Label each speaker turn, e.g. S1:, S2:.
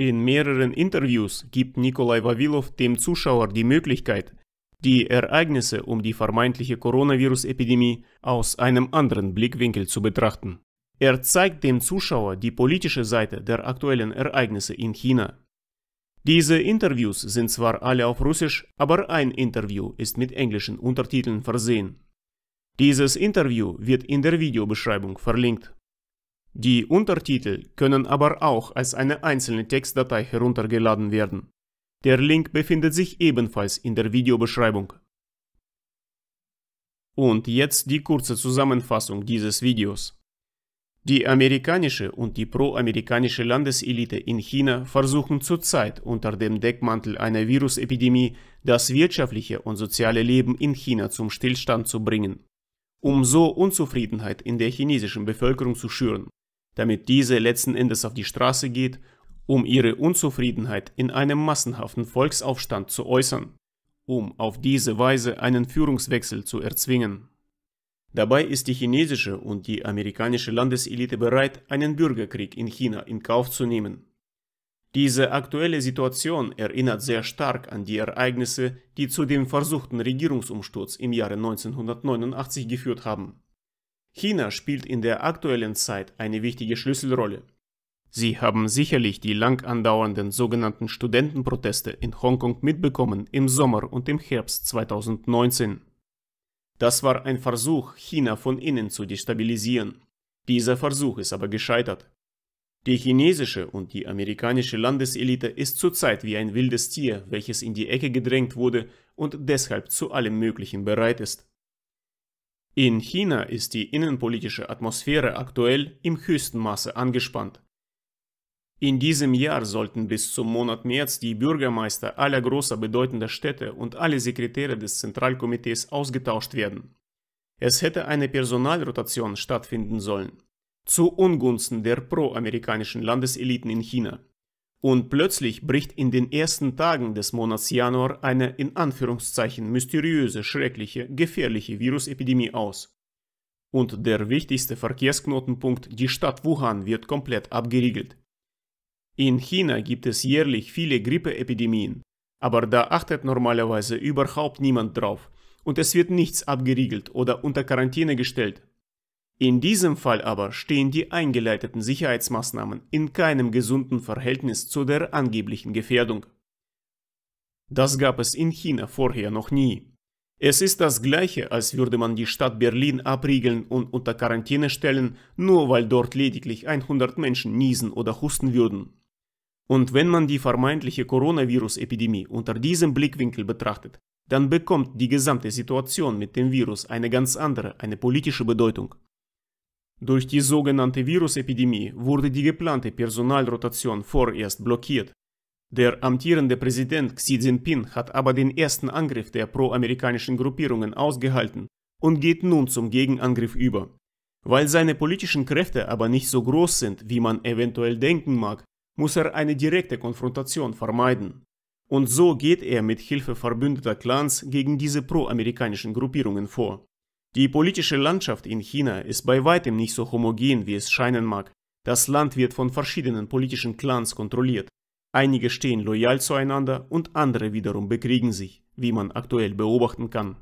S1: In mehreren Interviews gibt Nikolai Wawilov dem Zuschauer die Möglichkeit, die Ereignisse um die vermeintliche Coronavirus-Epidemie aus einem anderen Blickwinkel zu betrachten. Er zeigt dem Zuschauer die politische Seite der aktuellen Ereignisse in China. Diese Interviews sind zwar alle auf Russisch, aber ein Interview ist mit englischen Untertiteln versehen. Dieses Interview wird in der Videobeschreibung verlinkt. Die Untertitel können aber auch als eine einzelne Textdatei heruntergeladen werden. Der Link befindet sich ebenfalls in der Videobeschreibung. Und jetzt die kurze Zusammenfassung dieses Videos. Die amerikanische und die proamerikanische Landeselite in China versuchen zurzeit unter dem Deckmantel einer Virusepidemie das wirtschaftliche und soziale Leben in China zum Stillstand zu bringen, um so Unzufriedenheit in der chinesischen Bevölkerung zu schüren damit diese letzten Endes auf die Straße geht, um ihre Unzufriedenheit in einem massenhaften Volksaufstand zu äußern, um auf diese Weise einen Führungswechsel zu erzwingen. Dabei ist die chinesische und die amerikanische Landeselite bereit, einen Bürgerkrieg in China in Kauf zu nehmen. Diese aktuelle Situation erinnert sehr stark an die Ereignisse, die zu dem versuchten Regierungsumsturz im Jahre 1989 geführt haben. China spielt in der aktuellen Zeit eine wichtige Schlüsselrolle. Sie haben sicherlich die lang andauernden sogenannten Studentenproteste in Hongkong mitbekommen im Sommer und im Herbst 2019. Das war ein Versuch, China von innen zu destabilisieren. Dieser Versuch ist aber gescheitert. Die chinesische und die amerikanische Landeselite ist zurzeit wie ein wildes Tier, welches in die Ecke gedrängt wurde und deshalb zu allem Möglichen bereit ist. In China ist die innenpolitische Atmosphäre aktuell im höchsten Maße angespannt. In diesem Jahr sollten bis zum Monat März die Bürgermeister aller großer bedeutender Städte und alle Sekretäre des Zentralkomitees ausgetauscht werden. Es hätte eine Personalrotation stattfinden sollen, zu Ungunsten der proamerikanischen Landeseliten in China. Und plötzlich bricht in den ersten Tagen des Monats Januar eine in Anführungszeichen mysteriöse, schreckliche, gefährliche Virusepidemie aus. Und der wichtigste Verkehrsknotenpunkt, die Stadt Wuhan, wird komplett abgeriegelt. In China gibt es jährlich viele Grippeepidemien, aber da achtet normalerweise überhaupt niemand drauf und es wird nichts abgeriegelt oder unter Quarantäne gestellt, in diesem Fall aber stehen die eingeleiteten Sicherheitsmaßnahmen in keinem gesunden Verhältnis zu der angeblichen Gefährdung. Das gab es in China vorher noch nie. Es ist das gleiche, als würde man die Stadt Berlin abriegeln und unter Quarantäne stellen, nur weil dort lediglich 100 Menschen niesen oder husten würden. Und wenn man die vermeintliche Coronavirus-Epidemie unter diesem Blickwinkel betrachtet, dann bekommt die gesamte Situation mit dem Virus eine ganz andere, eine politische Bedeutung. Durch die sogenannte Virusepidemie wurde die geplante Personalrotation vorerst blockiert. Der amtierende Präsident Xi Jinping hat aber den ersten Angriff der proamerikanischen Gruppierungen ausgehalten und geht nun zum Gegenangriff über. Weil seine politischen Kräfte aber nicht so groß sind, wie man eventuell denken mag, muss er eine direkte Konfrontation vermeiden. Und so geht er mit Hilfe verbündeter Clans gegen diese proamerikanischen Gruppierungen vor. Die politische Landschaft in China ist bei weitem nicht so homogen, wie es scheinen mag. Das Land wird von verschiedenen politischen Clans kontrolliert. Einige stehen loyal zueinander und andere wiederum bekriegen sich, wie man aktuell beobachten kann.